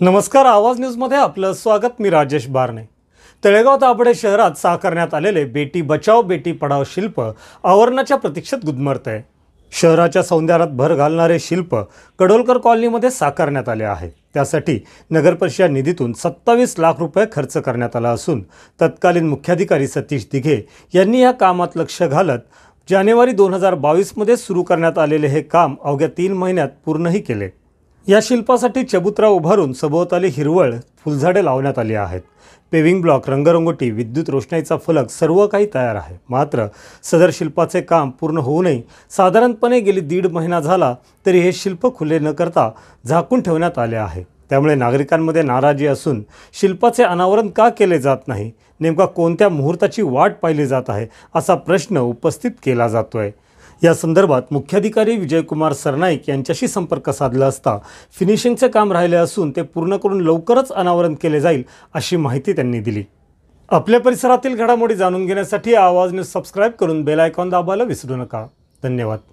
नमस्कार आवाज न्यूजमध्ये आपलं स्वागत मी राजेश बारणे तळेगाव ताबडे शहरात साकारण्यात आलेले बेटी बचाव बेटी पढाव शिल्प आवरणाच्या प्रतीक्षेत गुदमरत आहे शहराच्या सौंदर्यात भर घालणारे शिल्प कडोलकर कॉलनीमध्ये साकारण्यात आले आहे त्यासाठी नगरपरिषद निधीतून सत्तावीस लाख रुपये खर्च करण्यात आला असून तत्कालीन मुख्याधिकारी सतीश दिघे यांनी या कामात लक्ष घालत जानेवारी दोन हजार बावीसमध्ये सुरू करण्यात आलेले हे काम अवघ्या तीन महिन्यात पूर्णही केले या शिल्पासाठी चबुतरा उभारून सभोवताली हिरवळ फुलझाडे लावण्यात आली आहेत पेविंग ब्लॉक रंगरंगोटी विद्युत रोषणाईचा फलक सर्व काही तयार आहे मात्र सदर शिल्पाचे काम पूर्ण होऊ नये साधारणपणे गेली दीड महिना झाला तरी हे शिल्प खुले न करता झाकून ठेवण्यात आले आहे त्यामुळे नागरिकांमध्ये नाराजी असून शिल्पाचे अनावरण का केले जात नाही नेमका कोणत्या मुहूर्ताची वाट पाहिली जात आहे असा प्रश्न उपस्थित केला जातो आहे या संदर्भात मुख्याधिकारी विजयकुमार सरनाईक यांच्याशी संपर्क साधला असता फिनिशिंगचे काम राहिले असून ते पूर्ण करून लवकरच अनावरण केले जाईल अशी माहिती त्यांनी दिली आपल्या परिसरातील घडामोडी जाणून घेण्यासाठी आवाज न्यूज सबस्क्राईब करून बेल आयकॉन दाबायला विसरू नका धन्यवाद